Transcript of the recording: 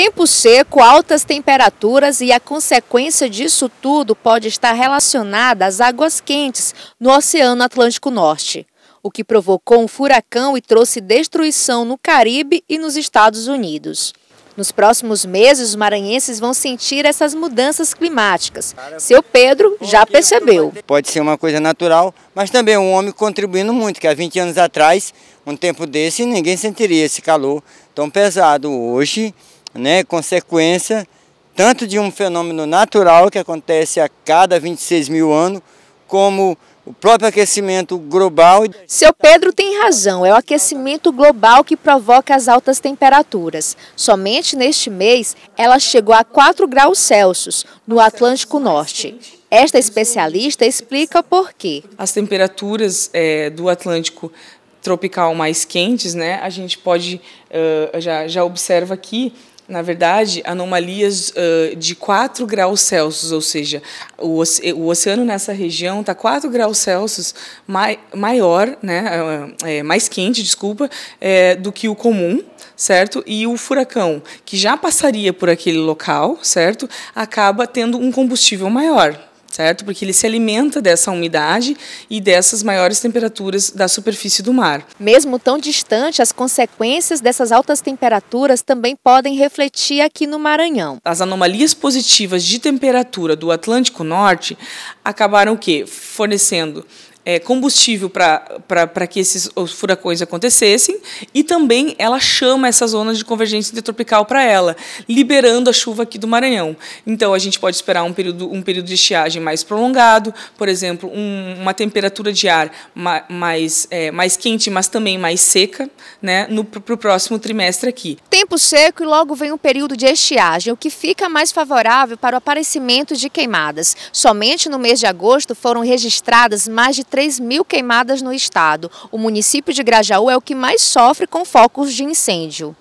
Tempo seco, altas temperaturas e a consequência disso tudo pode estar relacionada às águas quentes no Oceano Atlântico Norte, o que provocou um furacão e trouxe destruição no Caribe e nos Estados Unidos. Nos próximos meses, os maranhenses vão sentir essas mudanças climáticas. Seu Pedro já percebeu. Pode ser uma coisa natural, mas também um homem contribuindo muito, que há 20 anos atrás, um tempo desse, ninguém sentiria esse calor tão pesado. Hoje, né, consequência tanto de um fenômeno natural que acontece a cada 26 mil anos, como o próprio aquecimento global. Seu Pedro tem razão, é o aquecimento global que provoca as altas temperaturas. Somente neste mês, ela chegou a 4 graus Celsius no Atlântico Norte. Esta especialista explica por quê. As temperaturas é, do Atlântico tropical mais quentes, né? A gente pode uh, já, já observa aqui na verdade, anomalias uh, de 4 graus Celsius, ou seja, o, oceano nessa região está 4 graus Celsius mai, maior, né, é, mais quente, desculpa, é, do que o comum, certo? E o furacão, que já passaria por aquele local, certo? Acaba tendo um combustível maior, certo? Porque ele se alimenta dessa umidade e dessas maiores temperaturas da superfície do mar. Mesmo tão distante, as consequências dessas altas temperaturas também podem refletir aqui no Maranhão. As anomalias positivas de temperatura do Atlântico Norte acabaram o quê? Fornecendo é, combustível para que esses furacões acontecessem, e também ela chama essa zona de convergência intertropical para ela, liberando a chuva aqui do Maranhão. Então, a gente pode esperar um período, um período de estiagem mais prolongado, por exemplo, um, uma temperatura de ar ma, mais, é, mais quente, mas também mais seca, né, para o próximo trimestre aqui. Tempo seco e logo vem um período de estiagem, o que fica mais favorável para o aparecimento de queimadas. Somente no mês de agosto foram registradas mais de 3 3 mil queimadas no estado. O município de Grajaú é o que mais sofre com focos de incêndio.